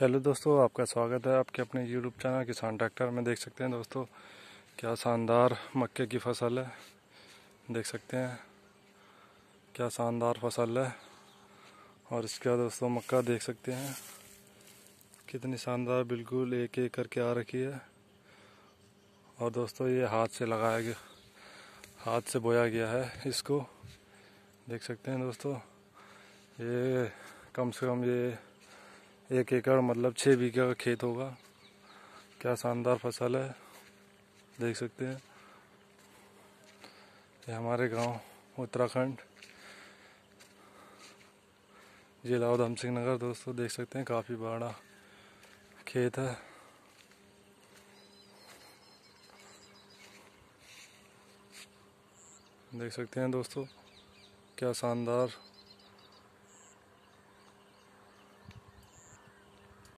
hello दोस्तों आपका स्वागत है आपके अपने यूट्यूब चैनल किसान ट्रैक्टर में देख सकते हैं दोस्तों क्या शानदार मक्के की फसल है देख सकते हैं क्या शानदार फसल है और इसका दोस्तों मक्का देख सकते हैं कितनी शानदार बिल्कुल एक एक करके आ रखी है और दोस्तों ये हाथ से लगाया गया हाथ से बोया गया है इसको देख सकते हैं दोस्तों ये कम से कम ये एक एकड़ मतलब छः बीघा का खेत होगा क्या शानदार फसल है देख सकते हैं ये हमारे गांव उत्तराखंड जिला उधम सिंह नगर दोस्तों देख सकते हैं काफ़ी बड़ा खेत है देख सकते हैं दोस्तों क्या शानदार